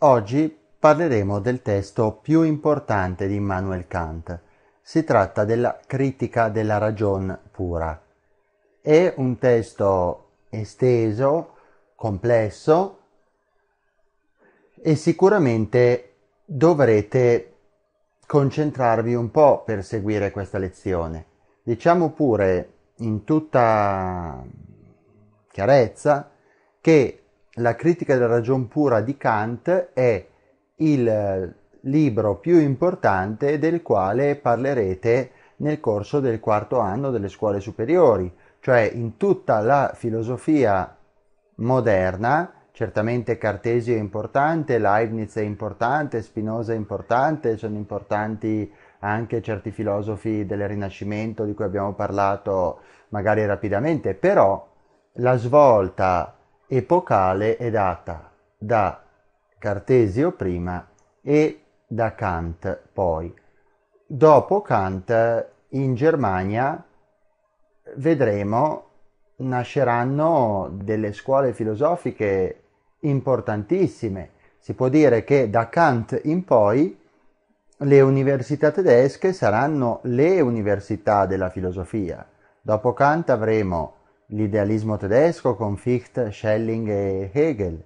Oggi parleremo del testo più importante di Immanuel Kant. Si tratta della Critica della ragion pura. È un testo esteso, complesso e sicuramente dovrete concentrarvi un po' per seguire questa lezione. Diciamo pure in tutta chiarezza che la critica della ragion pura di Kant è il eh, libro più importante del quale parlerete nel corso del quarto anno delle scuole superiori, cioè in tutta la filosofia moderna, certamente Cartesio è importante, Leibniz è importante, Spinoza è importante, sono importanti anche certi filosofi del Rinascimento di cui abbiamo parlato magari rapidamente, però la svolta epocale è data da Cartesio prima e da Kant poi. Dopo Kant in Germania vedremo nasceranno delle scuole filosofiche importantissime. Si può dire che da Kant in poi le università tedesche saranno le università della filosofia. Dopo Kant avremo l'idealismo tedesco con Fichte, Schelling e Hegel.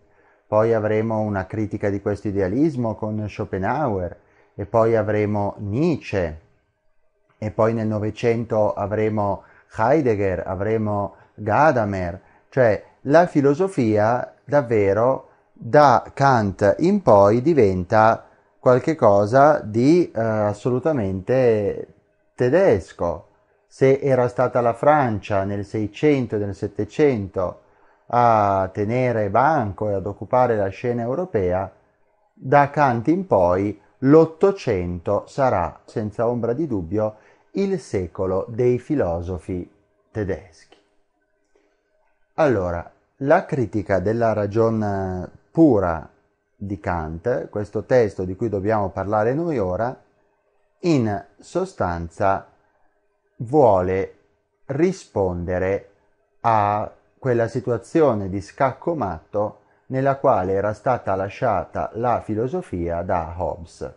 Poi avremo una critica di questo idealismo con Schopenhauer e poi avremo Nietzsche e poi nel Novecento avremo Heidegger, avremo Gadamer, cioè la filosofia davvero da Kant in poi diventa qualcosa di eh, assolutamente tedesco, se era stata la Francia nel 600 e nel 700 a tenere banco e ad occupare la scena europea, da Kant in poi l'Ottocento sarà, senza ombra di dubbio, il secolo dei filosofi tedeschi. Allora, la critica della ragione pura di Kant, questo testo di cui dobbiamo parlare noi ora, in sostanza vuole rispondere a quella situazione di scacco matto nella quale era stata lasciata la filosofia da Hobbes.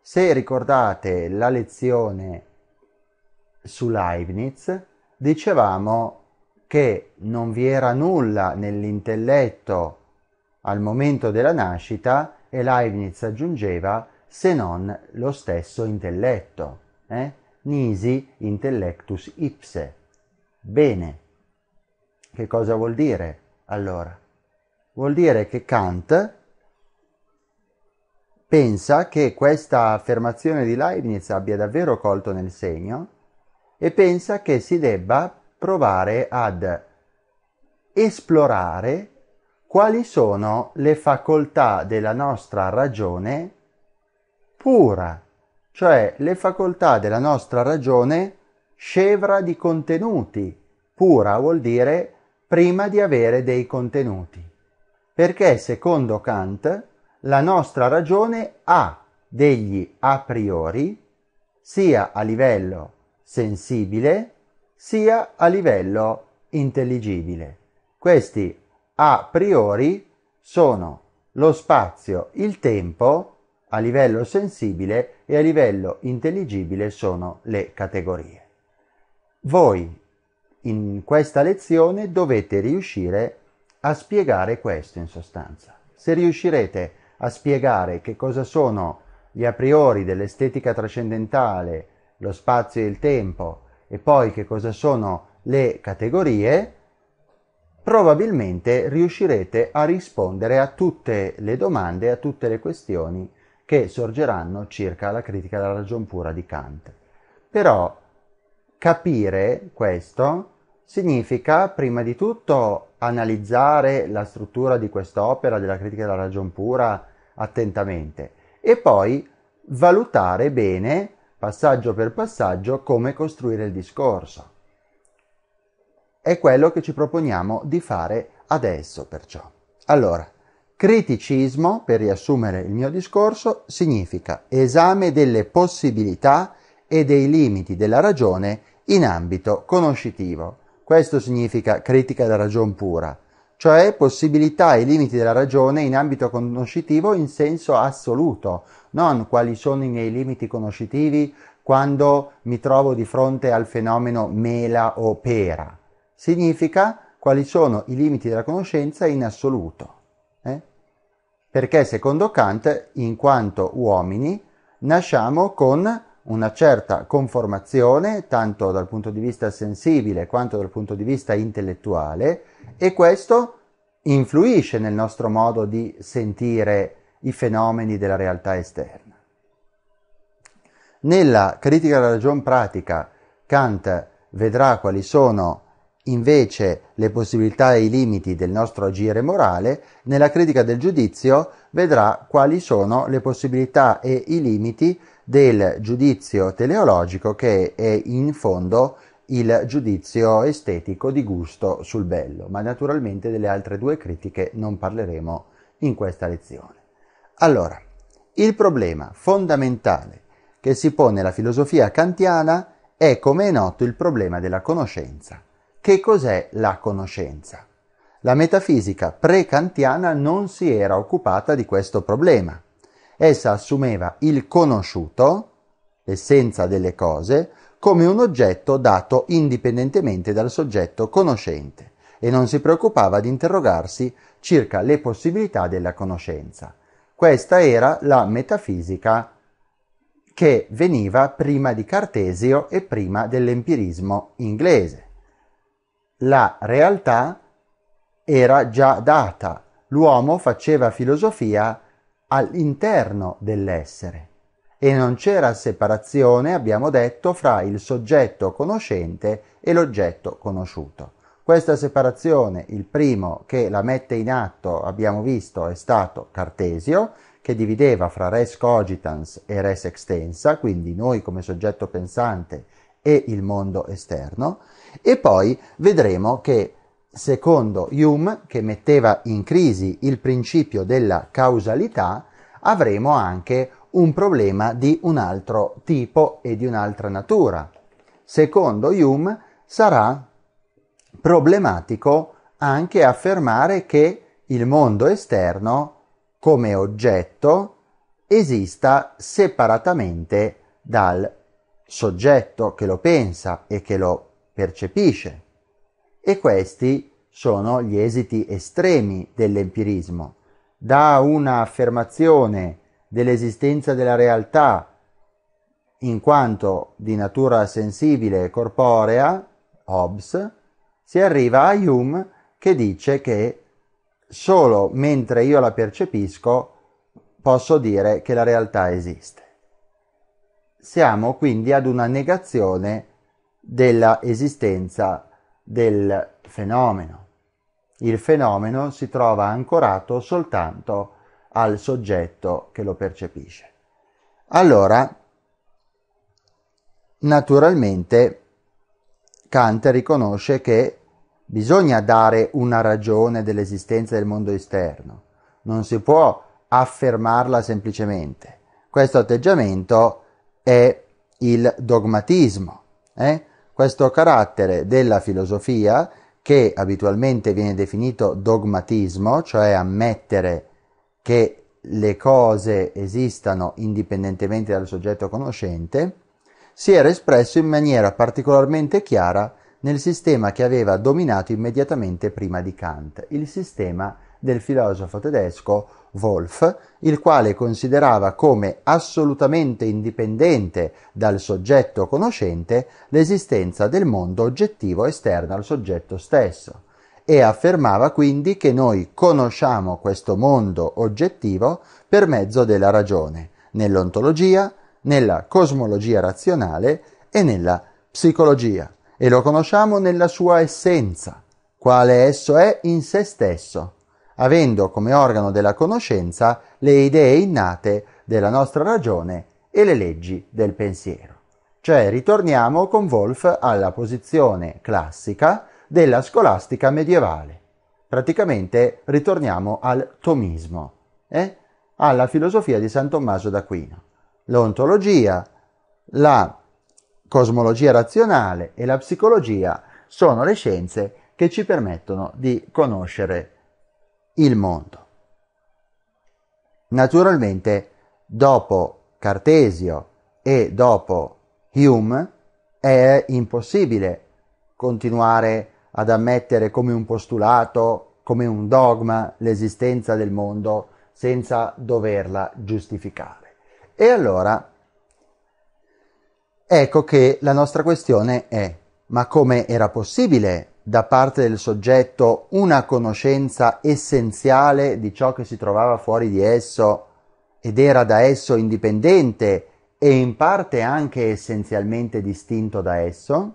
Se ricordate la lezione su Leibniz, dicevamo che non vi era nulla nell'intelletto al momento della nascita e Leibniz aggiungeva se non lo stesso intelletto. Eh? nisi intellectus ipse. Bene. Che cosa vuol dire allora? Vuol dire che Kant pensa che questa affermazione di Leibniz abbia davvero colto nel segno e pensa che si debba provare ad esplorare quali sono le facoltà della nostra ragione pura cioè le facoltà della nostra ragione scevra di contenuti. Pura vuol dire prima di avere dei contenuti. Perché secondo Kant la nostra ragione ha degli a priori sia a livello sensibile sia a livello intelligibile. Questi a priori sono lo spazio, il tempo a livello sensibile e a livello intelligibile sono le categorie. Voi in questa lezione dovete riuscire a spiegare questo in sostanza. Se riuscirete a spiegare che cosa sono gli a priori dell'estetica trascendentale, lo spazio e il tempo e poi che cosa sono le categorie, probabilmente riuscirete a rispondere a tutte le domande, a tutte le questioni che sorgeranno circa la critica della ragion pura di Kant. Però capire questo significa prima di tutto analizzare la struttura di quest'opera della critica della ragion pura attentamente e poi valutare bene, passaggio per passaggio, come costruire il discorso. È quello che ci proponiamo di fare adesso, perciò. Allora, Criticismo, per riassumere il mio discorso, significa esame delle possibilità e dei limiti della ragione in ambito conoscitivo. Questo significa critica della ragion pura, cioè possibilità e limiti della ragione in ambito conoscitivo in senso assoluto, non quali sono i miei limiti conoscitivi quando mi trovo di fronte al fenomeno mela o pera. Significa quali sono i limiti della conoscenza in assoluto perché secondo Kant, in quanto uomini, nasciamo con una certa conformazione, tanto dal punto di vista sensibile quanto dal punto di vista intellettuale, e questo influisce nel nostro modo di sentire i fenomeni della realtà esterna. Nella critica della ragione pratica, Kant vedrà quali sono invece le possibilità e i limiti del nostro agire morale, nella critica del giudizio vedrà quali sono le possibilità e i limiti del giudizio teleologico che è in fondo il giudizio estetico di gusto sul bello, ma naturalmente delle altre due critiche non parleremo in questa lezione. Allora, il problema fondamentale che si pone la filosofia kantiana è, come è noto, il problema della conoscenza. Che cos'è la conoscenza? La metafisica pre-kantiana non si era occupata di questo problema. Essa assumeva il conosciuto, l'essenza delle cose, come un oggetto dato indipendentemente dal soggetto conoscente e non si preoccupava di interrogarsi circa le possibilità della conoscenza. Questa era la metafisica che veniva prima di Cartesio e prima dell'empirismo inglese. La realtà era già data, l'uomo faceva filosofia all'interno dell'essere e non c'era separazione, abbiamo detto, fra il soggetto conoscente e l'oggetto conosciuto. Questa separazione, il primo che la mette in atto, abbiamo visto, è stato Cartesio, che divideva fra res cogitans e res extensa, quindi noi come soggetto pensante e il mondo esterno, e poi vedremo che secondo Hume, che metteva in crisi il principio della causalità, avremo anche un problema di un altro tipo e di un'altra natura. Secondo Hume sarà problematico anche affermare che il mondo esterno come oggetto esista separatamente dal soggetto che lo pensa e che lo percepisce. E questi sono gli esiti estremi dell'empirismo. Da un'affermazione dell'esistenza della realtà in quanto di natura sensibile e corporea, Hobbes, si arriva a Hume che dice che solo mentre io la percepisco posso dire che la realtà esiste. Siamo quindi ad una negazione della esistenza del fenomeno. Il fenomeno si trova ancorato soltanto al soggetto che lo percepisce. Allora, naturalmente, Kant riconosce che bisogna dare una ragione dell'esistenza del mondo esterno, non si può affermarla semplicemente. Questo atteggiamento è il dogmatismo. Eh? questo carattere della filosofia che abitualmente viene definito dogmatismo, cioè ammettere che le cose esistano indipendentemente dal soggetto conoscente, si era espresso in maniera particolarmente chiara nel sistema che aveva dominato immediatamente prima di Kant, il sistema del filosofo tedesco Wolff, il quale considerava come assolutamente indipendente dal soggetto conoscente l'esistenza del mondo oggettivo esterno al soggetto stesso e affermava quindi che noi conosciamo questo mondo oggettivo per mezzo della ragione, nell'ontologia, nella cosmologia razionale e nella psicologia, e lo conosciamo nella sua essenza, quale esso è in se stesso, avendo come organo della conoscenza le idee innate della nostra ragione e le leggi del pensiero. Cioè ritorniamo con Wolff alla posizione classica della scolastica medievale. Praticamente ritorniamo al tomismo, eh? alla filosofia di San Tommaso d'Aquino. L'ontologia, la cosmologia razionale e la psicologia sono le scienze che ci permettono di conoscere il mondo. Naturalmente, dopo Cartesio e dopo Hume è impossibile continuare ad ammettere come un postulato, come un dogma l'esistenza del mondo senza doverla giustificare. E allora ecco che la nostra questione è ma come era possibile da parte del soggetto una conoscenza essenziale di ciò che si trovava fuori di esso ed era da esso indipendente e in parte anche essenzialmente distinto da esso,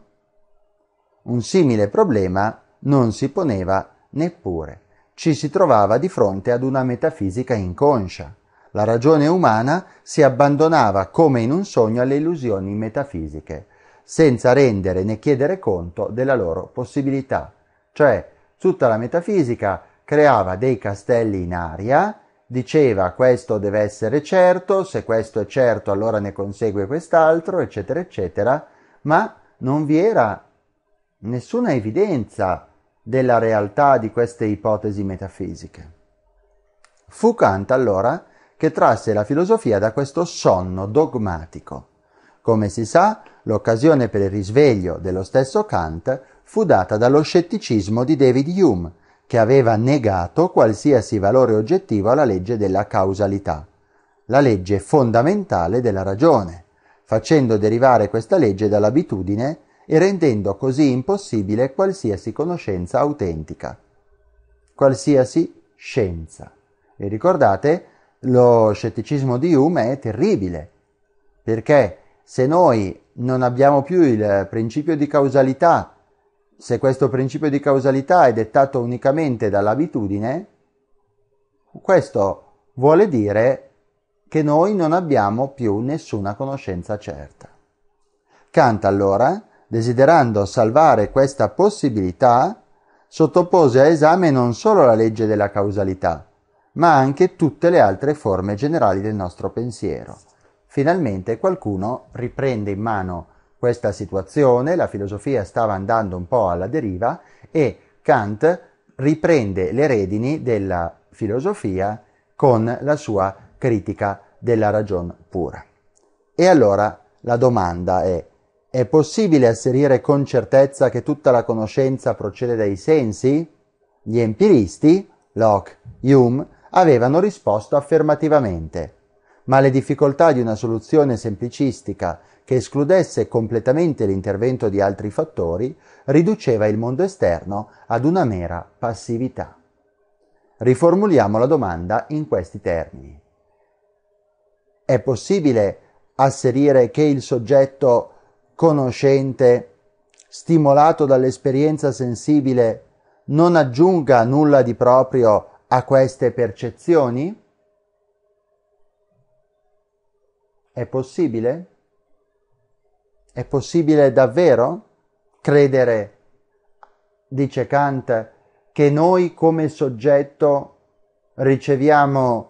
un simile problema non si poneva neppure. Ci si trovava di fronte ad una metafisica inconscia. La ragione umana si abbandonava come in un sogno alle illusioni metafisiche senza rendere né chiedere conto della loro possibilità. Cioè, tutta la metafisica creava dei castelli in aria, diceva questo deve essere certo, se questo è certo allora ne consegue quest'altro, eccetera, eccetera, ma non vi era nessuna evidenza della realtà di queste ipotesi metafisiche. Fu Kant allora che trasse la filosofia da questo sonno dogmatico come si sa, l'occasione per il risveglio dello stesso Kant fu data dallo scetticismo di David Hume, che aveva negato qualsiasi valore oggettivo alla legge della causalità, la legge fondamentale della ragione, facendo derivare questa legge dall'abitudine e rendendo così impossibile qualsiasi conoscenza autentica, qualsiasi scienza. E ricordate, lo scetticismo di Hume è terribile, perché se noi non abbiamo più il principio di causalità, se questo principio di causalità è dettato unicamente dall'abitudine, questo vuole dire che noi non abbiamo più nessuna conoscenza certa. Kant allora, desiderando salvare questa possibilità, sottopose a esame non solo la legge della causalità, ma anche tutte le altre forme generali del nostro pensiero. Finalmente qualcuno riprende in mano questa situazione, la filosofia stava andando un po' alla deriva e Kant riprende le redini della filosofia con la sua critica della ragion pura. E allora la domanda è, è possibile asserire con certezza che tutta la conoscenza procede dai sensi? Gli empiristi, Locke, Hume, avevano risposto affermativamente ma le difficoltà di una soluzione semplicistica che escludesse completamente l'intervento di altri fattori riduceva il mondo esterno ad una mera passività. Riformuliamo la domanda in questi termini. È possibile asserire che il soggetto conoscente, stimolato dall'esperienza sensibile, non aggiunga nulla di proprio a queste percezioni? È possibile? È possibile davvero credere, dice Kant, che noi come soggetto riceviamo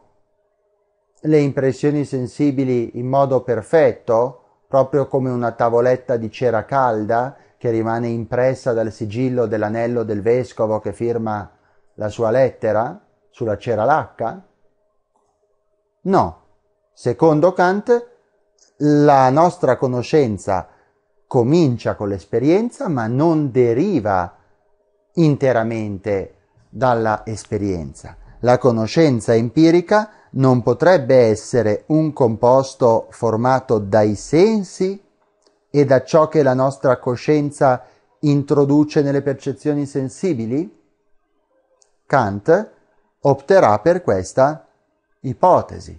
le impressioni sensibili in modo perfetto, proprio come una tavoletta di cera calda che rimane impressa dal sigillo dell'anello del vescovo che firma la sua lettera sulla cera lacca? No, Secondo Kant, la nostra conoscenza comincia con l'esperienza, ma non deriva interamente dalla esperienza. La conoscenza empirica non potrebbe essere un composto formato dai sensi e da ciò che la nostra coscienza introduce nelle percezioni sensibili? Kant opterà per questa ipotesi.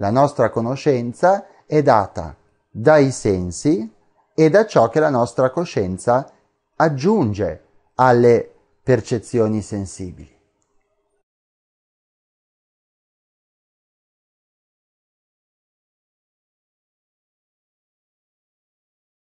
La nostra conoscenza è data dai sensi e da ciò che la nostra coscienza aggiunge alle percezioni sensibili.